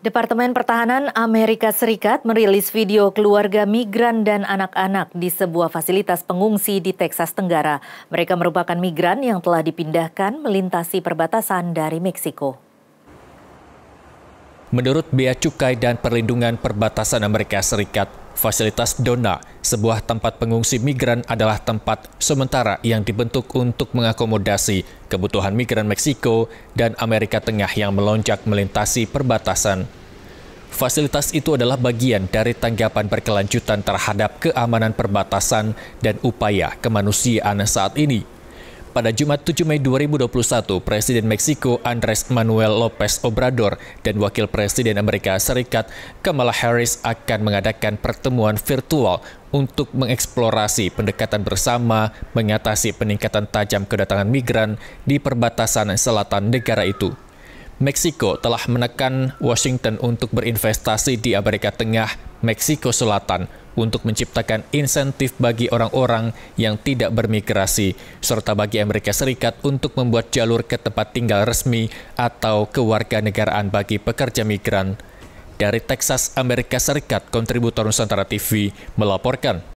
Departemen Pertahanan Amerika Serikat merilis video keluarga migran dan anak-anak di sebuah fasilitas pengungsi di Texas Tenggara. Mereka merupakan migran yang telah dipindahkan melintasi perbatasan dari Meksiko. Menurut Bea Cukai dan Perlindungan Perbatasan Amerika Serikat, fasilitas DONA, sebuah tempat pengungsi migran adalah tempat sementara yang dibentuk untuk mengakomodasi kebutuhan migran Meksiko dan Amerika Tengah yang melonjak melintasi perbatasan. Fasilitas itu adalah bagian dari tanggapan berkelanjutan terhadap keamanan perbatasan dan upaya kemanusiaan saat ini pada Jumat 7 Mei 2021, Presiden Meksiko Andres Manuel Lopez Obrador dan Wakil Presiden Amerika Serikat Kamala Harris akan mengadakan pertemuan virtual untuk mengeksplorasi pendekatan bersama mengatasi peningkatan tajam kedatangan migran di perbatasan selatan negara itu. Meksiko telah menekan Washington untuk berinvestasi di Amerika Tengah, Meksiko Selatan, untuk menciptakan insentif bagi orang-orang yang tidak bermigrasi, serta bagi Amerika Serikat untuk membuat jalur ke tempat tinggal resmi atau kewarganegaraan bagi pekerja migran. Dari Texas, Amerika Serikat, kontributor Nusantara TV melaporkan.